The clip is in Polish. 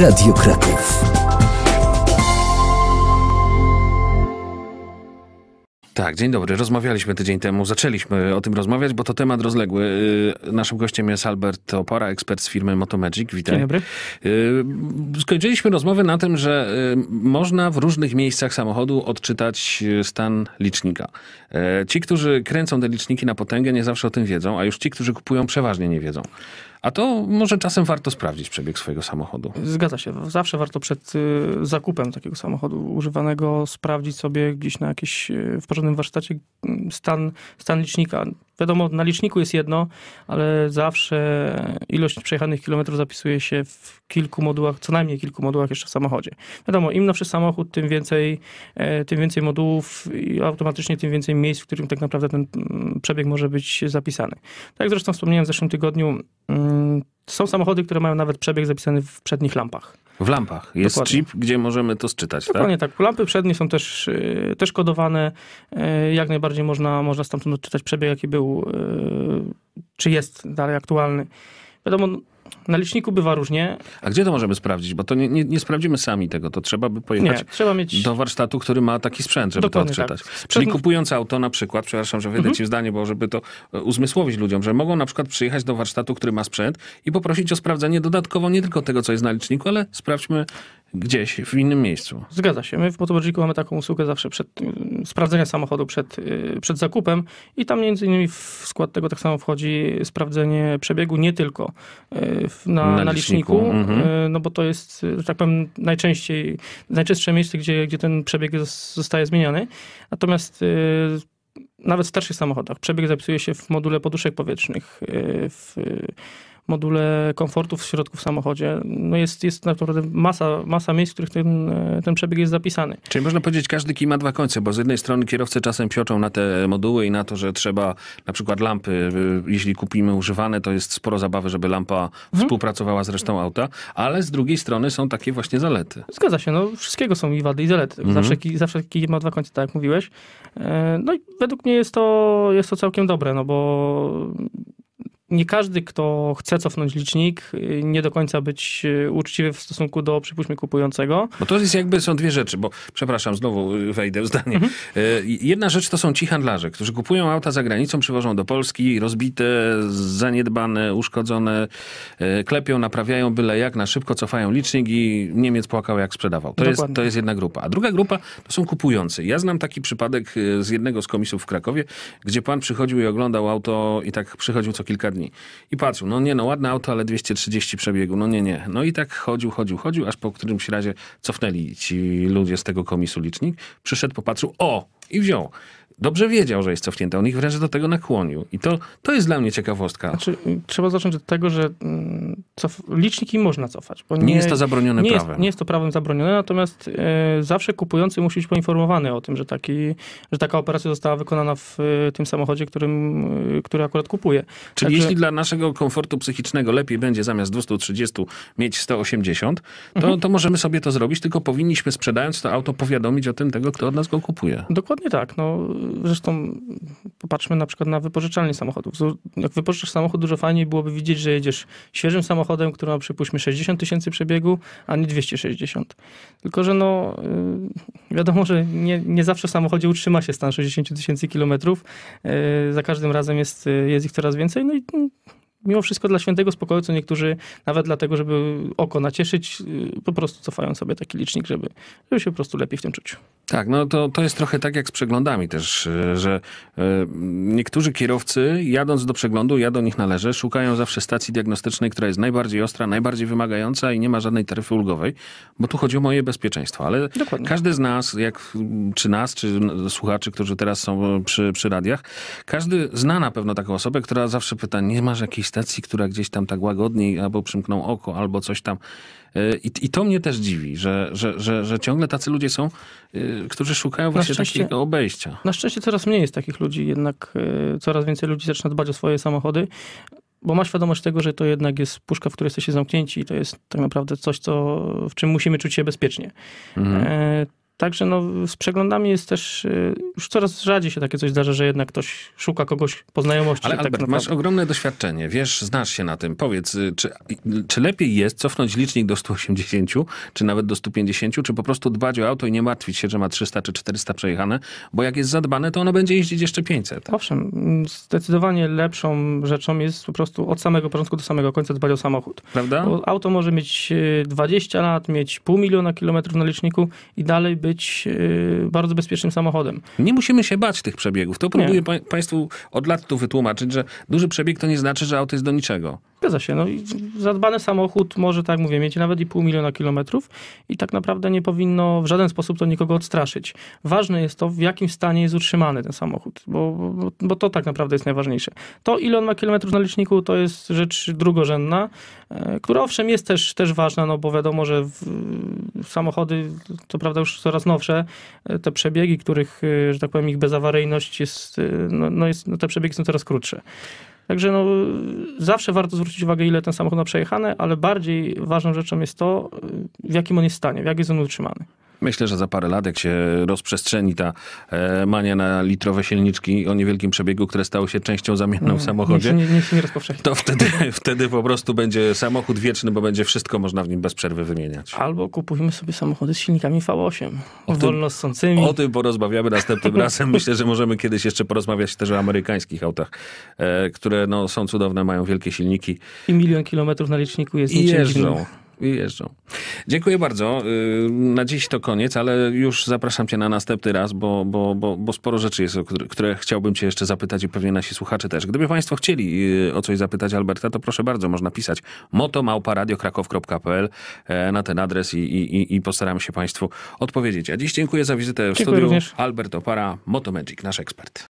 Radio Kraków. Tak, dzień dobry. Rozmawialiśmy tydzień temu, zaczęliśmy o tym rozmawiać, bo to temat rozległy. Y, naszym gościem jest Albert Opara, ekspert z firmy Motomagic. Witaj. Dzień dobry. Y, skończyliśmy rozmowę na tym, że y, można w różnych miejscach samochodu odczytać stan licznika. Ci, którzy kręcą te liczniki na potęgę, nie zawsze o tym wiedzą, a już ci, którzy kupują, przeważnie nie wiedzą. A to może czasem warto sprawdzić przebieg swojego samochodu. Zgadza się. Zawsze warto przed y, zakupem takiego samochodu używanego sprawdzić sobie gdzieś na jakiś y, w porządnym warsztacie mm, stan, stan licznika Wiadomo, na liczniku jest jedno, ale zawsze ilość przejechanych kilometrów zapisuje się w kilku modułach, co najmniej kilku modułach jeszcze w samochodzie. Wiadomo, im nowszy samochód, tym więcej, e, tym więcej modułów i automatycznie tym więcej miejsc, w którym tak naprawdę ten mm, przebieg może być zapisany. Tak jak zresztą wspomniałem w zeszłym tygodniu, mm, są samochody, które mają nawet przebieg zapisany w przednich lampach. W lampach jest Dokładnie. chip, gdzie możemy to sczytać, tak? Dokładnie tak? tak. Lampy przednie są też, y, też kodowane. Y, jak najbardziej można, można stamtąd odczytać przebieg, jaki był, y, czy jest dalej aktualny. Wiadomo, na liczniku bywa różnie. A gdzie to możemy sprawdzić? Bo to nie, nie, nie sprawdzimy sami tego. To trzeba by pojechać nie, trzeba mieć... do warsztatu, który ma taki sprzęt, żeby Dokładnie to tak. odczytać. Tak. Czyli kupując auto na przykład, przepraszam, że wyjdę mhm. ci zdanie, bo żeby to e, uzmysłowić ludziom, że mogą na przykład przyjechać do warsztatu, który ma sprzęt i poprosić o sprawdzenie dodatkowo nie tylko tego, co jest na liczniku, ale sprawdźmy gdzieś, w innym miejscu. Zgadza się. My w Motobodziku mamy taką usługę zawsze przed, y, sprawdzenia samochodu przed, y, przed zakupem i tam między innymi w skład tego tak samo wchodzi sprawdzenie przebiegu nie tylko y, na, na, na liczniku, liczniku mhm. no bo to jest, że tak powiem, najczęściej, najczęstsze miejsce, gdzie, gdzie ten przebieg zostaje zmieniany. Natomiast nawet w starszych samochodach przebieg zapisuje się w module poduszek powietrznych, w module komfortów środku w samochodzie. No jest, jest naprawdę masa, masa miejsc, w których ten, ten przebieg jest zapisany. Czyli można powiedzieć, każdy kij ma dwa końce, bo z jednej strony kierowcy czasem psioczą na te moduły i na to, że trzeba na przykład lampy, y, jeśli kupimy używane, to jest sporo zabawy, żeby lampa mhm. współpracowała z resztą auta, ale z drugiej strony są takie właśnie zalety. Zgadza się, no wszystkiego są i wady i zalety. Mhm. Zawsze, kij, zawsze kij ma dwa końce, tak jak mówiłeś. E, no i według mnie jest to, jest to całkiem dobre, no bo nie każdy, kto chce cofnąć licznik, y, nie do końca być y, uczciwy w stosunku do, przypuśćmy, kupującego. Bo to jest jakby, są dwie rzeczy, bo przepraszam, znowu y, wejdę w zdanie. Mhm. Jedna rzecz to są ci handlarze, którzy kupują auta za granicą, przywożą do Polski, rozbite, zaniedbane, uszkodzone, klepią, naprawiają byle jak, na szybko cofają licznik i Niemiec płakał jak sprzedawał. To, jest, to jest jedna grupa. A druga grupa to są kupujący. Ja znam taki przypadek z jednego z komisów w Krakowie, gdzie pan przychodził i oglądał auto i tak przychodził co kilka dni. I patrzył, no nie no, ładne auto, ale 230 przebiegu, no nie, nie. No i tak chodził, chodził, chodził, aż po którymś razie cofnęli ci ludzie z tego komisu licznik. Przyszedł, popatrzył, o! I wziął dobrze wiedział, że jest cofnięte. On ich wręcz do tego nakłonił. I to, to jest dla mnie ciekawostka. Znaczy, trzeba zacząć od tego, że mm, cof- liczniki można cofać. nie, nie jest to zabronione nie prawem. Jest, nie jest to prawem zabronione, natomiast y, zawsze kupujący musi być poinformowany o tym, że, taki, że taka operacja została wykonana w y, tym samochodzie, którym, y, który akurat kupuje. Czyli Także... jeśli dla naszego komfortu psychicznego lepiej będzie zamiast 230 mieć 180, to, mhm. to możemy sobie to zrobić, tylko powinniśmy sprzedając to auto powiadomić o tym tego, kto od nas go kupuje. Dokładnie tak. No, zresztą popatrzmy na przykład na wypożyczalnie samochodów. Jak wypożyczasz samochód, dużo fajniej byłoby widzieć, że jedziesz świeżym samochodem, samochodem, który ma przypuśćmy 60 tysięcy przebiegu, a nie 260. Tylko, że no y, wiadomo, że nie, nie zawsze w samochodzie utrzyma się stan 60 tysięcy kilometrów. Y, za każdym razem jest, y, jest ich coraz więcej. No i mm, mimo wszystko dla świętego spokoju, co niektórzy nawet dlatego, żeby oko nacieszyć, y, po prostu cofają sobie taki licznik, żeby, żeby się po prostu lepiej w tym czuć. Tak, no to, to jest trochę tak jak z przeglądami też, y, że y, niektórzy kierowcy jadąc do przeglądu, ja do nich należę, szukają zawsze stacji diagnostycznej, która jest najbardziej ostra, najbardziej wymagająca i nie ma żadnej taryfy ulgowej, bo tu chodzi o moje bezpieczeństwo. Ale Dokładnie. każdy z nas, jak czy nas, czy słuchaczy, którzy teraz są przy, przy radiach, każdy zna na pewno taką osobę, która zawsze pyta, nie masz jakiejś stacji, która gdzieś tam tak łagodniej albo przymknął oko, albo coś tam. Y, I, I, to mnie też dziwi, że, że, że, że ciągle tacy ludzie są, y, którzy szukają właśnie takiego obejścia. Na szczęście coraz mniej jest takich ludzi, jednak y, coraz więcej ludzi zaczyna dbać o swoje samochody, bo ma świadomość tego, że to jednak jest puszka, w której jesteście zamknięci i to jest tak naprawdę coś, co, w czym musimy czuć się bezpiecznie. Mhm. E, Także no, z przeglądami jest też, y, już coraz rzadziej się takie coś zdarza, że jednak ktoś szuka kogoś po znajomości. Ale tak Albert, tak masz ogromne doświadczenie, wiesz, znasz się na tym. Powiedz, y, czy, czy lepiej jest cofnąć licznik do 180, czy nawet do 150, czy po prostu dbać o auto i nie martwić się, że ma 300 czy 400 przejechane, bo jak jest zadbane, to ono będzie jeździć jeszcze 500. Owszem, mm, zdecydowanie lepszą rzeczą jest po prostu od samego początku do samego końca dbać o samochód. Prawda? Bo auto może mieć 20 y, lat, mieć pół miliona kilometrów na liczniku i dalej być y, bardzo bezpiecznym samochodem. Nie musimy się bać tych przebiegów. To próbuję pa- Państwu od lat tu wytłumaczyć, że duży przebieg to nie znaczy, że auto jest do niczego. Zgadza się. No i zadbany samochód może, tak mówię, mieć nawet i pół miliona kilometrów i tak naprawdę nie powinno w żaden sposób to nikogo odstraszyć. Ważne jest to, w jakim stanie jest utrzymany ten samochód, bo, bo, bo to tak naprawdę jest najważniejsze. To, ile on ma kilometrów na liczniku, to jest rzecz drugorzędna, e, która owszem jest też, też ważna, no bo wiadomo, że w, samochody, to prawda, już coraz nowsze, e, te przebiegi, których, e, że tak powiem, ich bezawaryjność jest, no, no jest no te przebiegi są coraz krótsze. Także no, zawsze warto zwrócić uwagę, ile ten samochód ma przejechane, ale bardziej ważną rzeczą jest to, w jakim on jest stanie, w jak jest on utrzymany. Myślę, że za parę lat, jak się rozprzestrzeni ta e, mania na litrowe silniczki o niewielkim przebiegu, które stały się częścią zamienną w samochodzie, nie, nie, nie, to wtedy, wtedy po prostu będzie samochód wieczny, bo będzie wszystko można w nim bez przerwy wymieniać. Albo kupujmy sobie samochody z silnikami V8, o wolnossącymi. Tym, o tym porozmawiamy następnym razem. Myślę, że możemy kiedyś jeszcze porozmawiać też o amerykańskich autach, e, które no, są cudowne, mają wielkie silniki. I milion kilometrów na liczniku jest I jeżdżą. Innym i jeżdżą. Dziękuję bardzo. Y, na dziś to koniec, ale już zapraszam cię na następny raz, bo, bo, bo, bo sporo rzeczy jest, o które, które chciałbym cię jeszcze zapytać i pewnie nasi słuchacze też. Gdyby państwo chcieli y, o coś zapytać Alberta, to proszę bardzo, można pisać motomałparadiokrakow.pl e, na ten adres i, i, i postaramy się państwu odpowiedzieć. A dziś dziękuję za wizytę w dziękuję studiu. Również. Albert Opara, Motomagic, nasz ekspert.